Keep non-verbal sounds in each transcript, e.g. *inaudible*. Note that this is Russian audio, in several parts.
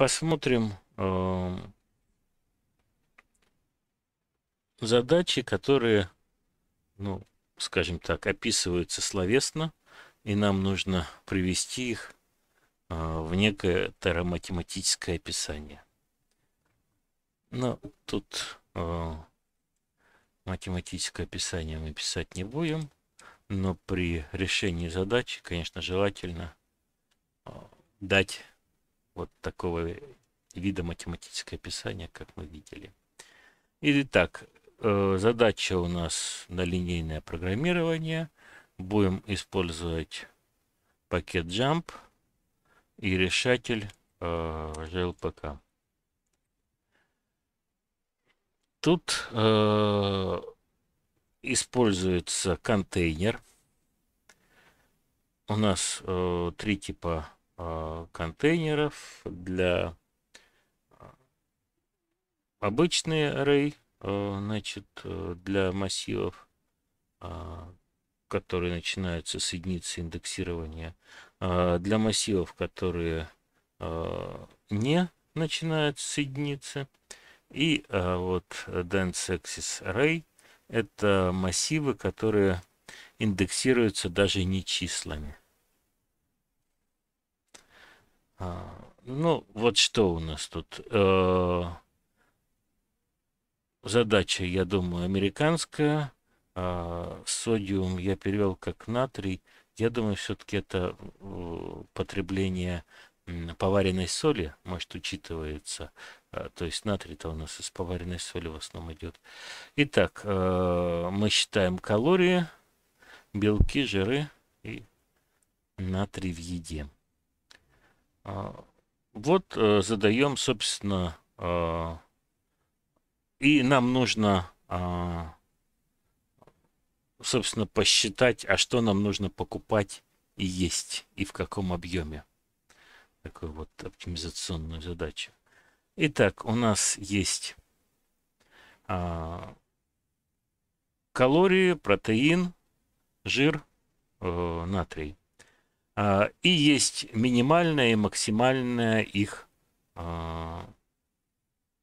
посмотрим эм, задачи, которые, ну, скажем так, описываются словесно, и нам нужно привести их э, в некое математическое описание. Но тут э, математическое описание мы писать не будем, но при решении задачи, конечно, желательно э, дать вот такого вида математическое описание, как мы видели. Итак, э, задача у нас на линейное программирование. Будем использовать пакет Jump и решатель э, JLPK. Тут э, используется контейнер. У нас э, три типа Э, контейнеров, для э, обычные array, э, значит, для массивов, которые начинаются с единицы индексирования, для массивов, которые не начинаются с единицы, и вот dense axis array – это массивы, которые индексируются даже не числами. А, ну, вот что у нас тут. Э, задача, я думаю, американская. А, содиум я перевел как натрий. Я думаю, все-таки это э, потребление поваренной соли, может, учитывается. А, то есть натрий-то у нас из поваренной соли в основном идет. Итак, э, мы считаем калории, белки, жиры и натрий в еде. А, вот э, задаем, собственно, а, и нам нужно, а, собственно, посчитать, а что нам нужно покупать и есть, и в каком объеме. Такую вот оптимизационную задачу. Итак, у нас есть калории, протеин, жир, э, натрий. А, и есть минимальное и максимальное их а,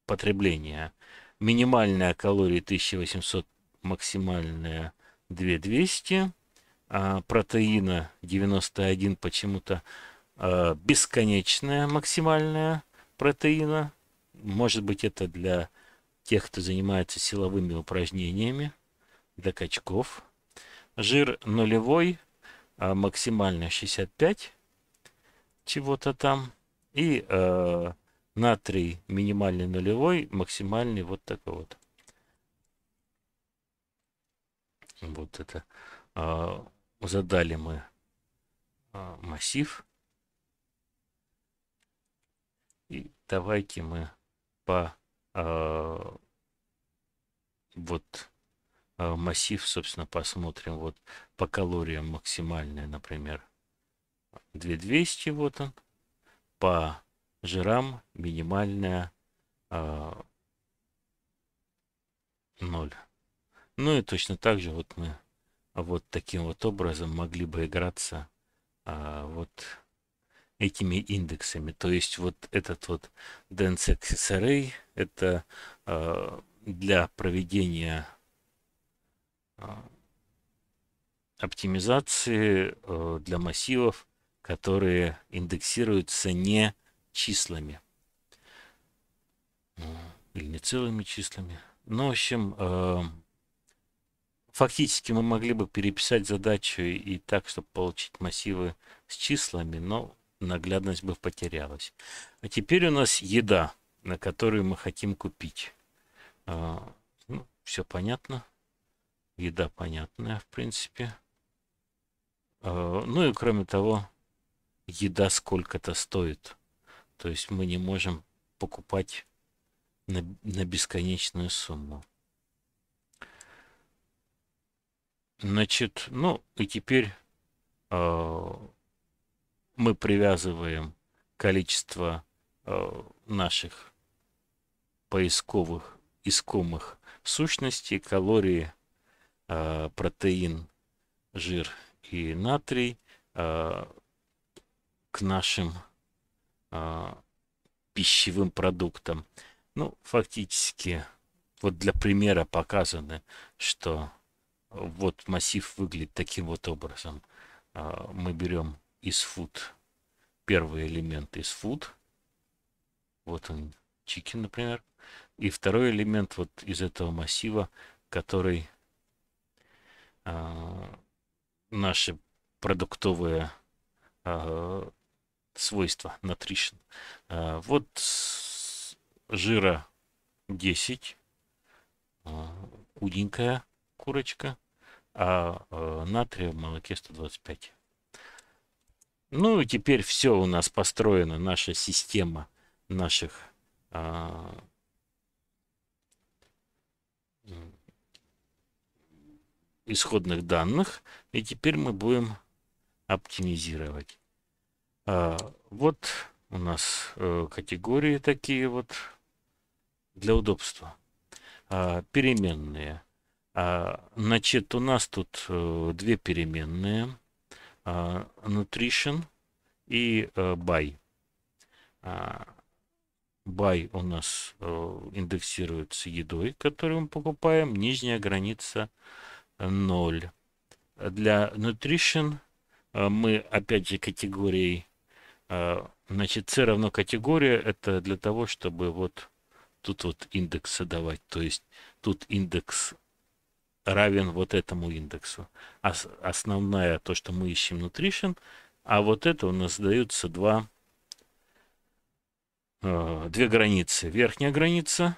потребление. Минимальная калорий 1800, максимальная 2200. А протеина 91 почему-то бесконечная максимальная протеина. Может быть, это для тех, кто занимается силовыми упражнениями, для качков. Жир нулевой, а, максимально 65 чего-то там. И э, натрий минимальный нулевой, максимальный вот такой вот. Вот это э, задали мы э, массив. И давайте мы по э, вот Э, массив, собственно, посмотрим. Вот по калориям максимальная, например, 2200, вот он. По жирам минимальная э, 0. Ну и точно так же вот мы вот таким вот образом могли бы играться э, вот этими индексами. То есть вот этот вот Dense Access Array это э, для проведения Э, оптимизации э, для массивов, которые индексируются не числами или не целыми числами. Ну, в общем, э, фактически мы могли бы переписать задачу и так, чтобы получить массивы с числами, но наглядность бы потерялась. А теперь у нас еда, на которую мы хотим купить. Ну, все понятно. Еда понятная, в принципе. А, ну и кроме того, еда сколько-то стоит. То есть мы не можем покупать на, на бесконечную сумму. Значит, ну и теперь э, мы привязываем количество э, наших поисковых искомых сущностей, калории Э, протеин, жир и натрий э, к нашим э, пищевым продуктам. Ну, фактически, вот для примера показано, что вот массив выглядит таким вот образом. Мы берем из food первый элемент из food. Вот он, chicken, например. И второй элемент вот из этого массива, который а, наши продуктовые а, свойства натришн. Вот жира 10, а, худенькая курочка, а натрия в молоке 125. Ну и теперь все у нас построено, наша система наших исходных данных. И теперь мы будем оптимизировать. А, вот у нас э, категории такие вот для удобства. А, переменные. А, значит, у нас тут э, две переменные. Nutrition и э, Buy. Buy у нас индексируется едой, которую мы покупаем. Нижняя граница – 0. Для nutrition э, мы опять же категорией, э, значит, c равно категория, это для того, чтобы вот тут вот индекс давать, то есть тут индекс равен вот этому индексу. Основная то, что мы ищем nutrition, а вот это у нас даются два, э, две границы. Верхняя граница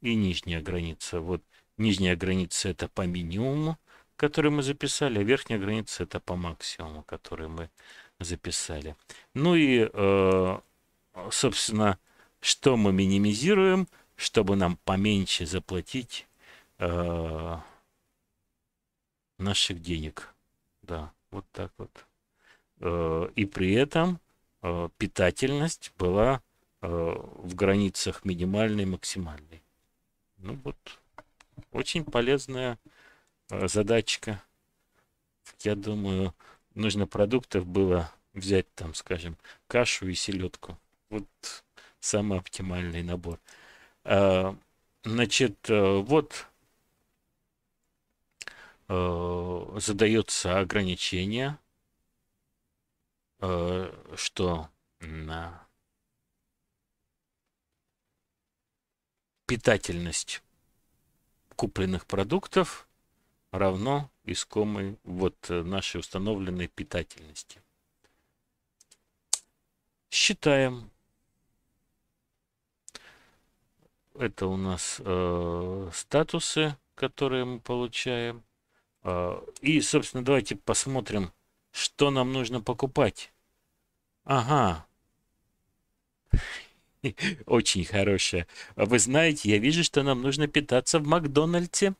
и нижняя граница. Вот Нижняя граница это по минимуму, который мы записали, а верхняя граница это по максимуму, который мы записали. Ну и, э, собственно, что мы минимизируем, чтобы нам поменьше заплатить э, наших денег. Да, вот так вот. Э, и при этом питательность была в границах минимальной и максимальной. Ну вот, очень полезная э, задачка. Я думаю, нужно продуктов было взять там, скажем, кашу и селедку. Вот самый оптимальный набор. А, значит, э, вот э, задается ограничение, что на питательность купленных продуктов равно искомой вот э, нашей установленной питательности. Считаем. Это у нас э, статусы, которые мы получаем. Э, и, собственно, давайте посмотрим, что нам нужно покупать. Ага. *laughs* Очень хорошая. А вы знаете, я вижу, что нам нужно питаться в Макдональдсе.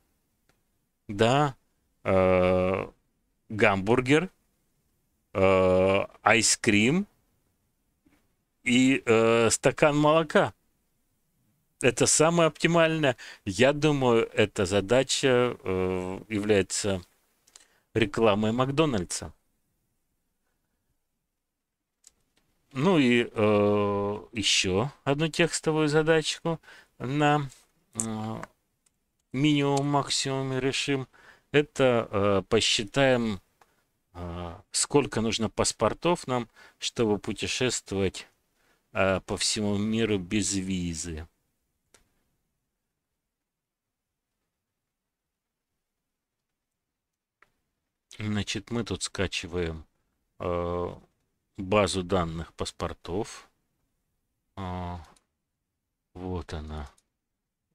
Да. Э, гамбургер. Э айскрим. И э, стакан молока. Это самое оптимальное. Я думаю, эта задача э, является рекламой Макдональдса. Ну и э, еще одну текстовую задачку на э, минимум-максимуме решим. Это э, посчитаем, э, сколько нужно паспортов нам, чтобы путешествовать э, по всему миру без визы. Значит, мы тут скачиваем э, базу данных паспортов. А, вот она.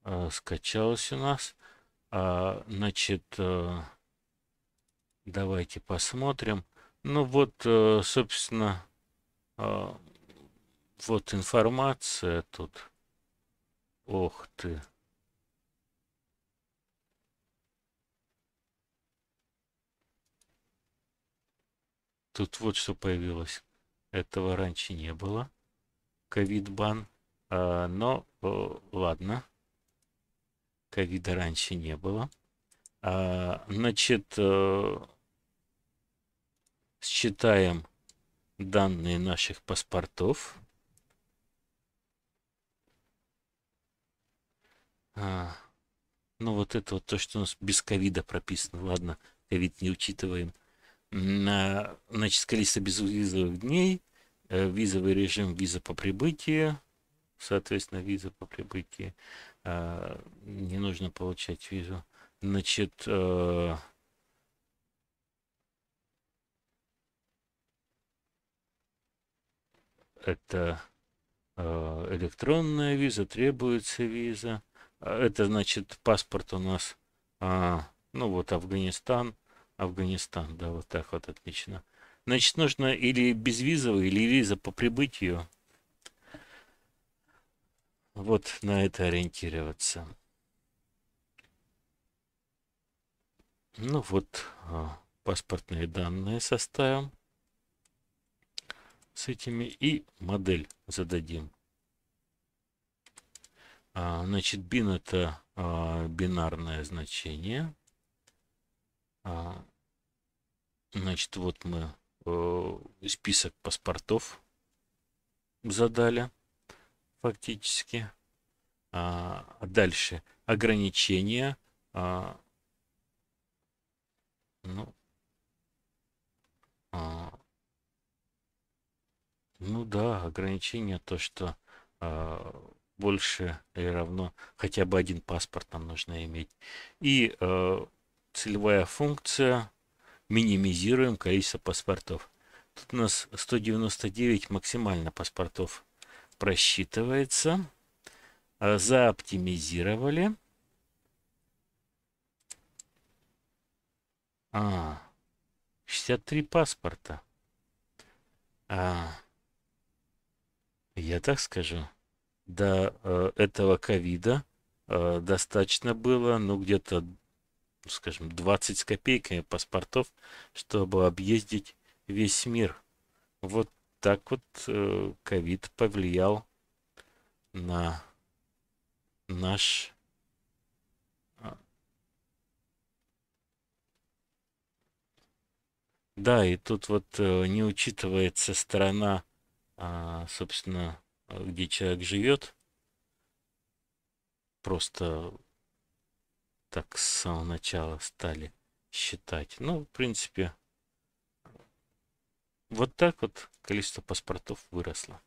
Э, скачалась у нас. А, значит, э, давайте посмотрим. Ну вот, э, собственно, вот информация тут. Ох ты. Тут вот что появилось. Этого раньше не было. Ковид-бан. А, но ладно. Ковида раньше не было. А, значит, э, считаем данные наших паспортов. А, ну, вот это вот то, что у нас без ковида прописано. Ладно, ковид не учитываем на, значит, количество безвизовых дней, э, визовый режим, виза по прибытии, соответственно, виза по прибытии, э, не нужно получать визу, значит, э, это электронная виза, требуется виза. А это значит паспорт у нас, а, ну вот Афганистан, Афганистан, да, вот так вот, отлично. Значит, нужно или безвизовый, или виза по прибытию. Вот на это ориентироваться. Ну вот, а, паспортные данные составим с этими и модель зададим. А, значит, бин это а, бинарное значение. А, значит, вот мы э, список паспортов задали фактически. А, дальше ограничения. А, ну, ну да, ограничение то, что больше или равно хотя бы один паспорт нам нужно иметь. И э, целевая функция, минимизируем количество паспортов. Тут у нас 199 максимально паспортов просчитывается. А, заоптимизировали. А, 63 паспорта. А, я так скажу, до э, этого ковида э, достаточно было, ну, где-то скажем, 20 с копейками паспортов, чтобы объездить весь мир. Вот так вот э, ковид повлиял на наш а. Да, и тут вот э, не учитывается страна, а, собственно, э, где человек живет. Просто так с самого начала стали считать. Ну, в принципе, вот так вот количество паспортов выросло.